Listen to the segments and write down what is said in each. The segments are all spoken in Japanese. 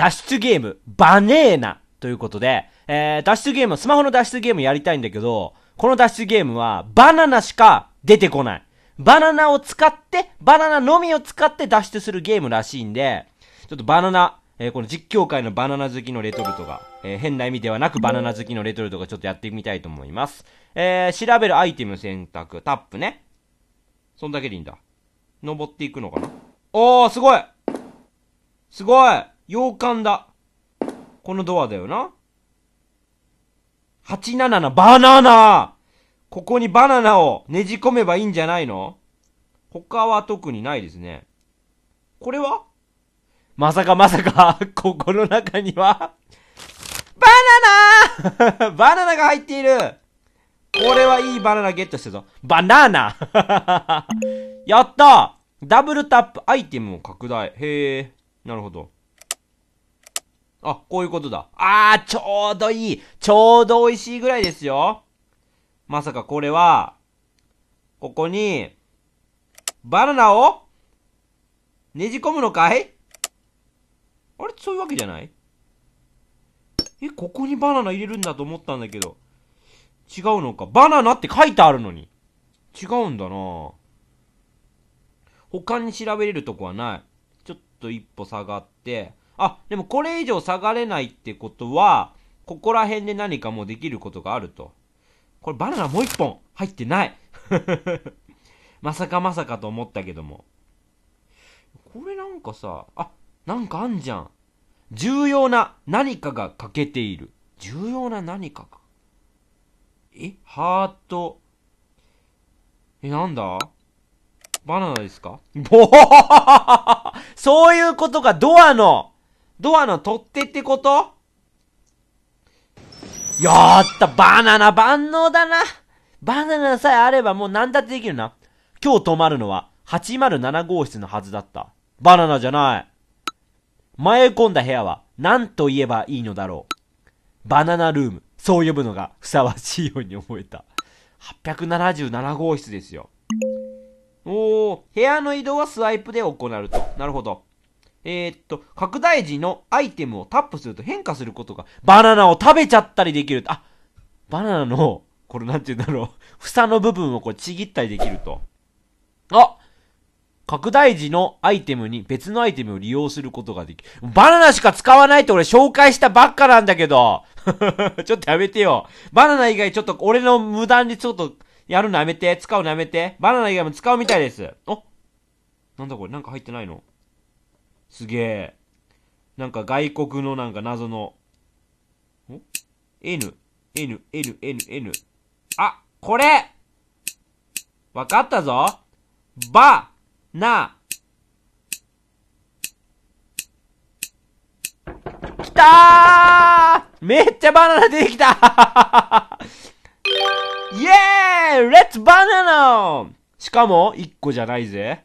脱出ゲーム、バネーナということで、えー、脱出ゲーム、スマホの脱出ゲームやりたいんだけど、この脱出ゲームはバナナしか出てこない。バナナを使って、バナナのみを使って脱出するゲームらしいんで、ちょっとバナナ、えー、この実況界のバナナ好きのレトルトが、えー、変な意味ではなくバナナ好きのレトルトがちょっとやってみたいと思います。えー、調べるアイテム選択、タップね。そんだけでいいんだ。登っていくのかなおー、すごいすごい洋館だ。このドアだよな。877バナナここにバナナをねじ込めばいいんじゃないの他は特にないですね。これはまさかまさか、ここの中には、バナナ バナナが入っているこれはいいバナナゲットしたぞ。バナナ やったダブルタップアイテムを拡大。へえ、なるほど。あ、こういうことだ。あー、ちょうどいいちょうど美味しいぐらいですよまさかこれは、ここに、バナナをねじ込むのかいあれそういうわけじゃないえ、ここにバナナ入れるんだと思ったんだけど。違うのか。バナナって書いてあるのに。違うんだな他に調べれるとこはない。ちょっと一歩下がって、あ、でもこれ以上下がれないってことは、ここら辺で何かもうできることがあると。これバナナもう一本入ってない まさかまさかと思ったけども。これなんかさ、あ、なんかあんじゃん。重要な何かが欠けている。重要な何かが。えハート。え、なんだバナナですか そういうことか、ドアのドアの取っ手ってことやったバナナ万能だなバナナさえあればもう何だってできるな。今日泊まるのは807号室のはずだった。バナナじゃない。迷い込んだ部屋は何と言えばいいのだろう。バナナルーム。そう呼ぶのがふさわしいように思えた。877号室ですよ。おー、部屋の移動はスワイプで行うと。なるほど。えー、っと、拡大時のアイテムをタップすると変化することが、バナナを食べちゃったりできる。あ、バナナの、これなんて言うんだろう。房の部分をこうちぎったりできると。あ拡大時のアイテムに別のアイテムを利用することができる。バナナしか使わないって俺紹介したばっかなんだけど。ちょっとやめてよ。バナナ以外ちょっと俺の無断でちょっとやるのやめて。使うのやめて。バナナ以外も使うみたいです。おなんだこれなんか入ってないのすげえ。なんか外国のなんか謎の。ん ?N、N、N、N、N。あ、これわかったぞば、な、きたーめっちゃバナナ出てきた イェーイレッツバナナしかも、1個じゃないぜ。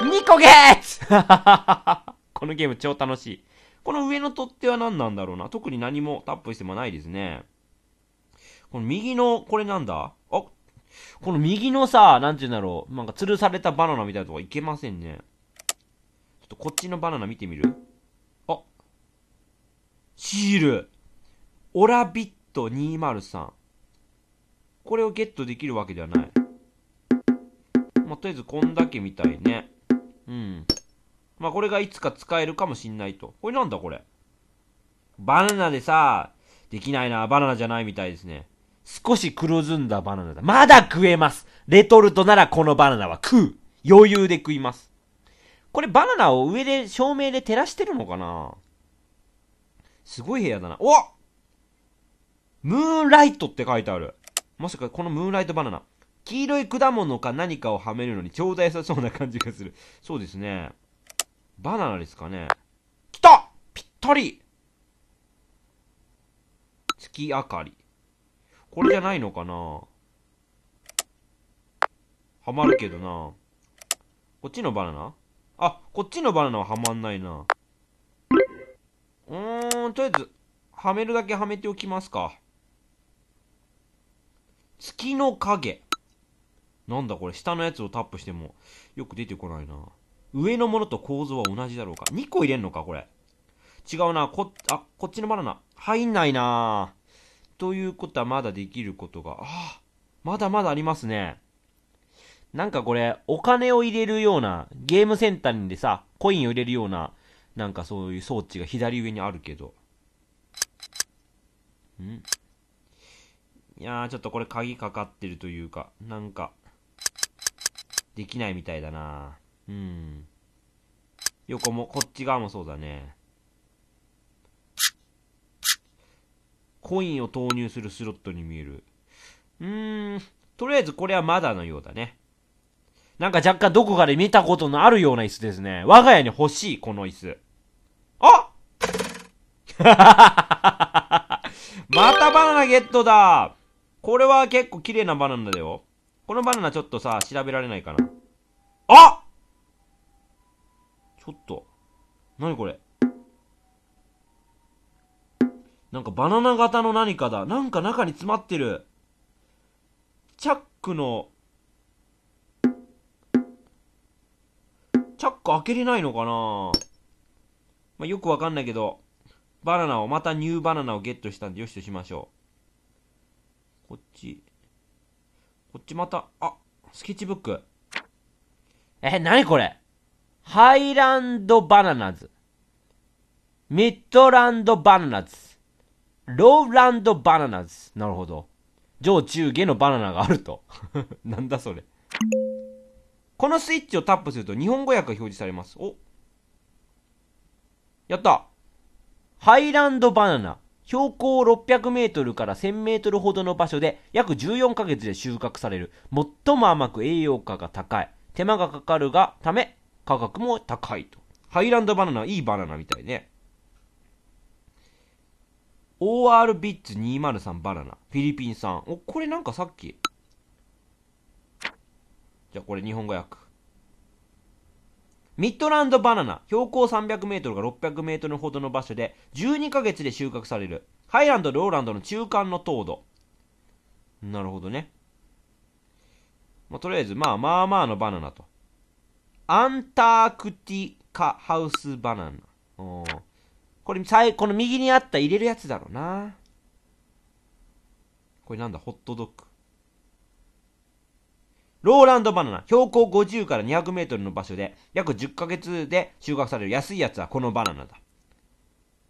2個ゲッツこのゲーム超楽しい。この上の取っ手は何なんだろうな。特に何もタップしてもないですね。この右の、これなんだあ、この右のさ、なんて言うんだろう。なんか吊るされたバナナみたいなとこいけませんね。ちょっとこっちのバナナ見てみるあ、シール。オラビット203。これをゲットできるわけではない。まあ、とりあえずこんだけみたいね。うん。まあこれがいつか使えるかもしんないと。これなんだこれ。バナナでさ、できないな、バナナじゃないみたいですね。少し黒ずんだバナナだ。まだ食えます。レトルトならこのバナナは食う。余裕で食います。これバナナを上で照明で照らしてるのかなすごい部屋だな。おムーンライトって書いてある。まさかこのムーンライトバナナ。黄色い果物か何かをはめるのにちょうど良さそうな感じがする。そうですね。バナナですかね。来たぴったり月明かり。これじゃないのかなはまるけどな。こっちのバナナあ、こっちのバナナははまんないな。うーん、とりあえず、はめるだけはめておきますか。月の影。なんだこれ、下のやつをタップしても、よく出てこないな。上のものと構造は同じだろうか。2個入れんのか、これ。違うな。こ、あ、こっちのバナナ。入んないなということはまだできることが、ああ、まだまだありますね。なんかこれ、お金を入れるような、ゲームセンターでさ、コインを入れるような、なんかそういう装置が左上にあるけど。んいやー、ちょっとこれ鍵かかってるというか、なんか、できないみたいだなうん。横も、こっち側もそうだね。コインを投入するスロットに見える。うーん、とりあえずこれはまだのようだね。なんか若干どこかで見たことのあるような椅子ですね。我が家に欲しい、この椅子。あ またバナナゲットだこれは結構綺麗なバナナだよ。このバナナちょっとさ、調べられないかな。ちょっと。何これなんかバナナ型の何かだ。なんか中に詰まってる。チャックの、チャック開けれないのかなまあ、よくわかんないけど、バナナを、またニューバナナをゲットしたんで、よしとしましょう。こっち。こっちまた、あ、スケッチブック。え、なにこれハイランドバナナズ、ミッドランドバナナズ、ローランドバナナズ。なるほど。上中下のバナナがあると。なんだそれ。このスイッチをタップすると日本語訳が表示されます。おやったハイランドバナナ。標高600メートルから1000メートルほどの場所で約14ヶ月で収穫される。最も甘く栄養価が高い。手間がかかるがため、価格も高いと。ハイランドバナナいいバナナみたいね。OR ビッツ203バナナ。フィリピン産。お、これなんかさっき。じゃあこれ日本語訳。ミッドランドバナナ。標高300メートルが600メートルほどの場所で12ヶ月で収穫される。ハイランド、ローランドの中間の糖度。なるほどね。まあ、とりあえず、まあまあまあのバナナと。アンタークティカハウスバナナ。おこれ、最、この右にあった入れるやつだろうな。これなんだ、ホットドッグ。ローランドバナナ。標高50から200メートルの場所で、約10ヶ月で収穫される安いやつはこのバナナだ。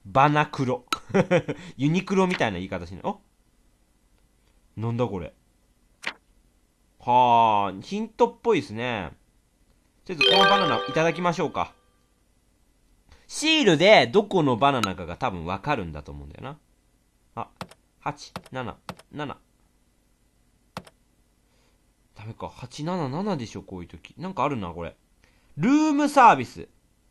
バナクロ。ユニクロみたいな言い方しない。おなんだこれ。はあ、ヒントっぽいですね。とりあえずこのバナナいただきましょうか。シールでどこのバナナかが多分わかるんだと思うんだよな。あ、8、7、7。ダメか。877でしょ、こういう時。なんかあるな、これ。ルームサービス。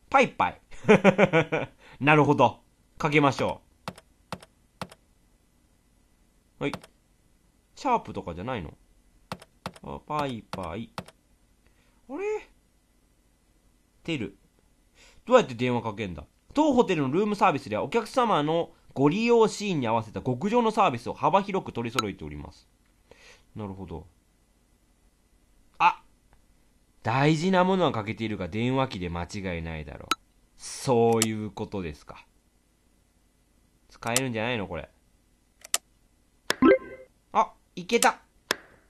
パイパイ。なるほど。かけましょう。はい。シャープとかじゃないのあ、パイパイ。あれテル。どうやって電話かけんだ当ホテルのルームサービスではお客様のご利用シーンに合わせた極上のサービスを幅広く取り揃えております。なるほど。あ大事なものはかけているが電話機で間違いないだろう。そういうことですか。使えるんじゃないのこれ。あ、いけた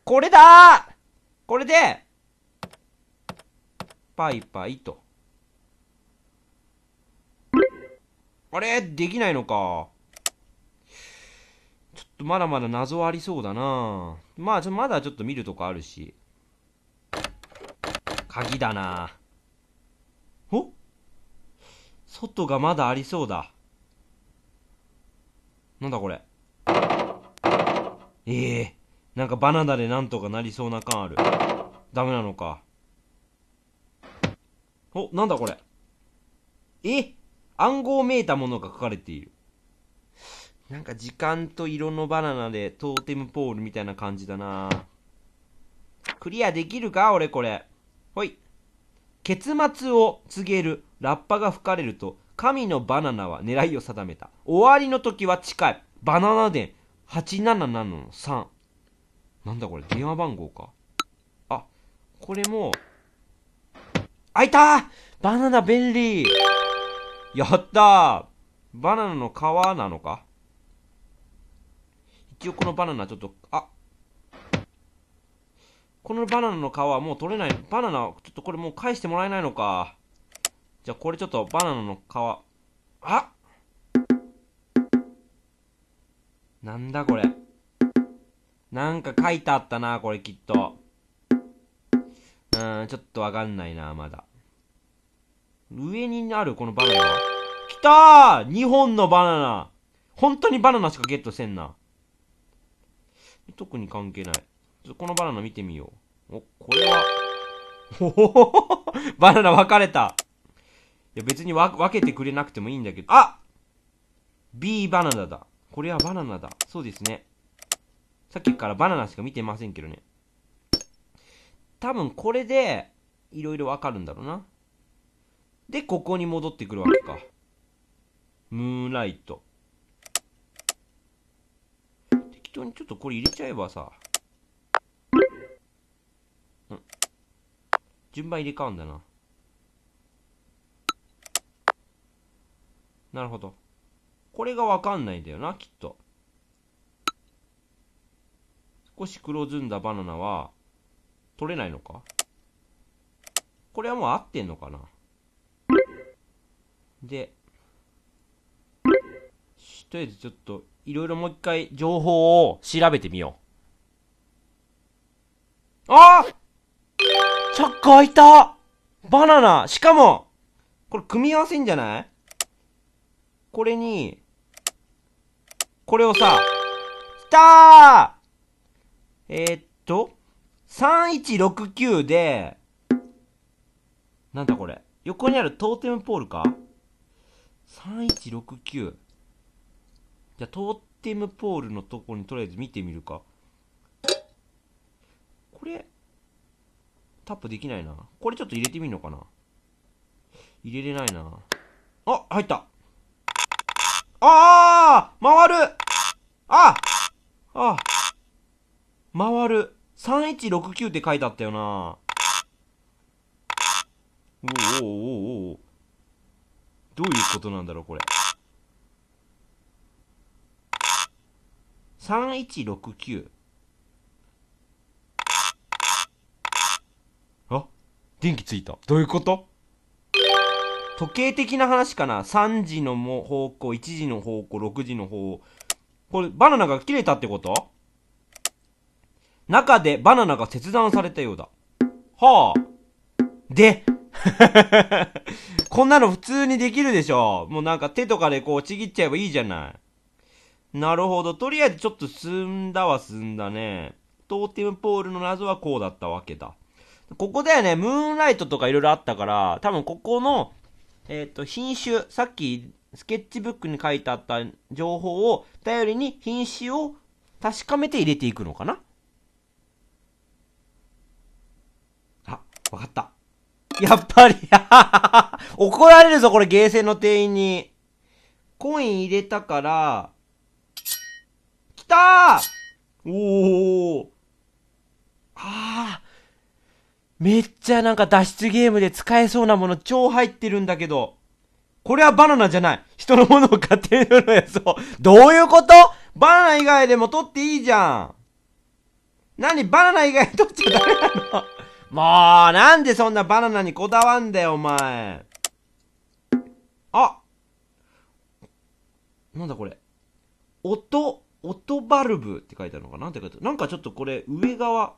これだこれで、パイパイと。あれできないのか。ちょっとまだまだ謎ありそうだなまあ、ちょ、まだちょっと見るとこあるし。鍵だなお外がまだありそうだ。なんだこれ。ええー、なんかバナナでなんとかなりそうな感ある。ダメなのか。お、なんだこれ。え暗号めいたものが書かれている。なんか時間と色のバナナでトーテムポールみたいな感じだなクリアできるか俺これ。ほい。結末を告げるラッパが吹かれると、神のバナナは狙いを定めた。終わりの時は近い。バナナ伝877の3。なんだこれ、電話番号か。あ、これも、開いたバナナ便利やったーバナナの皮なのか一応このバナナちょっと、あこのバナナの皮はもう取れない。バナナ、ちょっとこれもう返してもらえないのか。じゃあこれちょっとバナナの皮。あなんだこれ。なんか書いてあったな、これきっと。うん、ちょっとわかんないな、まだ。上にあるこのバナナ。きたー !2 本のバナナ本当にバナナしかゲットせんな。特に関係ない。ちょこのバナナ見てみよう。お、これは、ほほほほバナナ分かれたいや別に分けてくれなくてもいいんだけど、あ !B バナナだ。これはバナナだ。そうですね。さっきからバナナしか見てませんけどね。多分これで、いろいろわかるんだろうな。で、ここに戻ってくるわけか。ムーンライト。適当にちょっとこれ入れちゃえばさ。ん。順番入れ替わるんだな。なるほど。これがわかんないんだよな、きっと。少し黒ずんだバナナは、取れないのかこれはもう合ってんのかなで、とりあえずちょっと、いろいろもう一回情報を調べてみよう。あチャック開いたバナナしかもこれ組み合わせんじゃないこれに、これをさ、きたーえー、っと、3169で、なんだこれ。横にあるトーテムポールか3169。じゃあ、トーテムポールのとこにとりあえず見てみるか。これ、タップできないな。これちょっと入れてみるのかな。入れれないな。あ、入ったああ回るああ回る。3169って書いてあったよな。おおおおおお。どういうことなんだろう、これ。3169。あ、電気ついた。どういうこと時計的な話かな ?3 時の方向、1時の方向、6時の方。これ、バナナが切れたってこと中でバナナが切断されたようだ。はあ。で、こんなの普通にできるでしょもうなんか手とかでこうちぎっちゃえばいいじゃない。なるほど。とりあえずちょっと進んだは進んだね。トーテムポールの謎はこうだったわけだ。ここだよね、ムーンライトとか色々あったから、多分ここの、えっ、ー、と、品種、さっきスケッチブックに書いてあった情報を頼りに品種を確かめて入れていくのかなあ、わかった。やっぱり 怒られるぞ、これ、ゲーセンの店員に。コイン入れたから、来たーおー。あー。めっちゃなんか脱出ゲームで使えそうなもの超入ってるんだけど。これはバナナじゃない。人のものを買ってるのやつを。どういうことバナナ以外でも取っていいじゃん。何バナナ以外取っちゃダメなのもう、なんでそんなバナナにこだわんだよ、お前。あなんだこれ。音、音バルブって書いてあるのかなんて書いてあるなんかちょっとこれ、上側。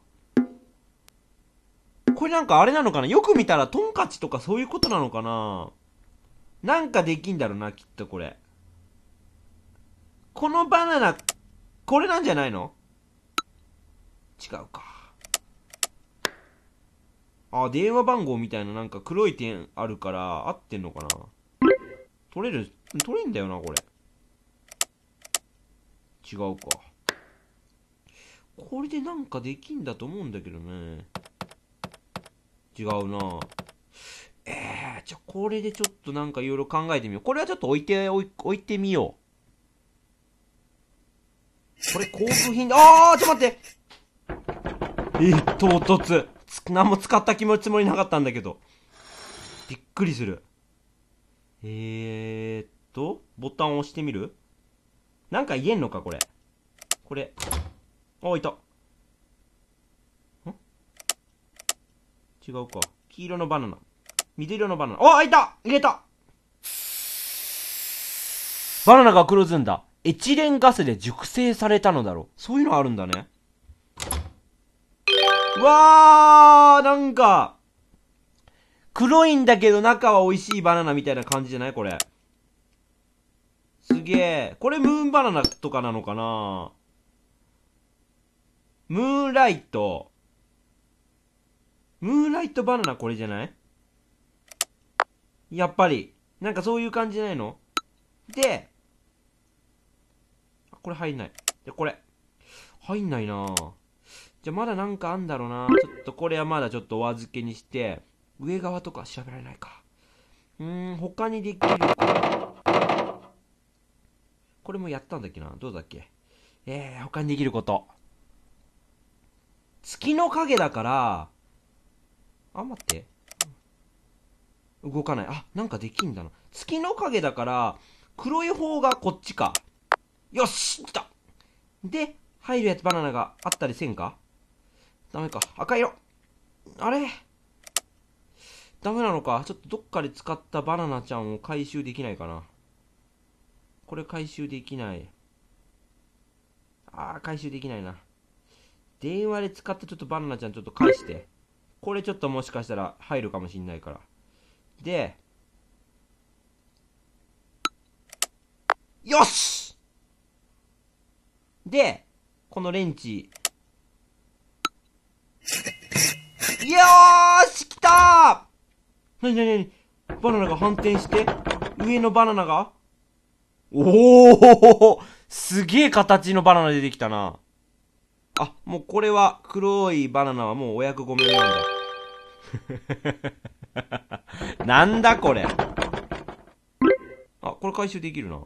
これなんかあれなのかなよく見たらトンカチとかそういうことなのかななんかできんだろうな、きっとこれ。このバナナ、これなんじゃないの違うか。あ、電話番号みたいななんか黒い点あるから合ってんのかな取れる、取れんだよな、これ。違うか。これでなんかできんだと思うんだけどね。違うなえー、じゃこれでちょっとなんかいろいろ考えてみよう。これはちょっと置いて、置いてみよう。これ、航空品、あーちょっと待ってえー、唐突。何も使った気持ちもいなかったんだけど。びっくりする。えーっと、ボタンを押してみるなんか言えんのか、これ。これ。あ、いた。ん違うか。黄色のバナナ。緑色のバナナ。あ、開いた入れたバナナが黒ずんだ。エチレンガスで熟成されたのだろう。そういうのあるんだね。わー、なんか、黒いんだけど中は美味しいバナナみたいな感じじゃないこれ。すげえ。これムーンバナナとかなのかなムーンライト。ムーンライトバナナこれじゃないやっぱり。なんかそういう感じじゃないので、これ入んない。で、これ。入んないなぁ。じゃあまだなんかあんだろうな。ちょっとこれはまだちょっとお預けにして、上側とか調べられないか。うーん、他にできるこれもやったんだっけな。どうだっけ。えー、他にできること。月の影だから、あ、待って。動かない。あ、なんかできんだな。月の影だから、黒い方がこっちか。よし来たで、入るやつバナナがあったりせんかダメか。赤色。あれダメなのか。ちょっとどっかで使ったバナナちゃんを回収できないかな。これ回収できない。ああ、回収できないな。電話で使ったちょっとバナナちゃんちょっと返して。これちょっともしかしたら入るかもしんないから。で、よしで、このレンチよし来たなになになにバナナが反転して、上のバナナがおおすげえ形のバナナ出てきたな。あ、もうこれは、黒いバナナはもうお役ごめんなんだ。なんだこれ。あ、これ回収できるな。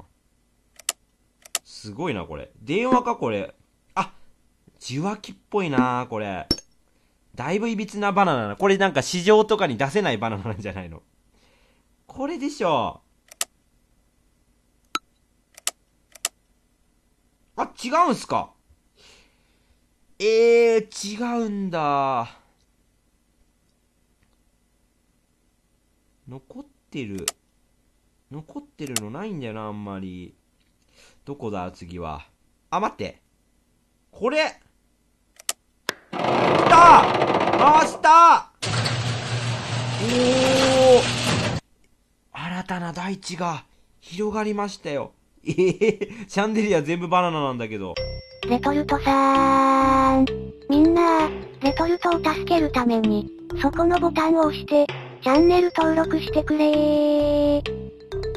すごいな、これ。電話か、これ。あ、受話器っぽいな、これ。だいぶいびつなバナナな。これなんか市場とかに出せないバナナなんじゃないのこれでしょあ、違うんすかええー、違うんだ。残ってる。残ってるのないんだよな、あんまり。どこだ、次は。あ、待って。これ回したおお新たな大地が広がりましたよ。ええー、シャンデリア全部バナナなんだけど。レトルトさーん。みんなレトルトを助けるために、そこのボタンを押して、チャンネル登録してくれー。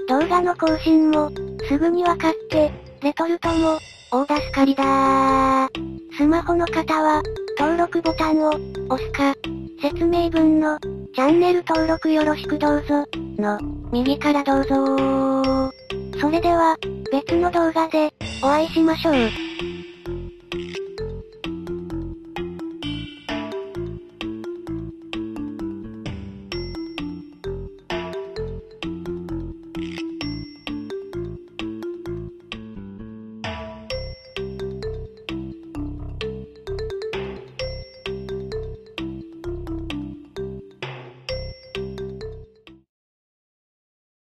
動画の更新も、すぐに分かって、レトルトも、大助かりだー。スマホの方は、登録ボタンを押すか、説明文のチャンネル登録よろしくどうぞの右からどうぞそれでは別の動画でお会いしましょう。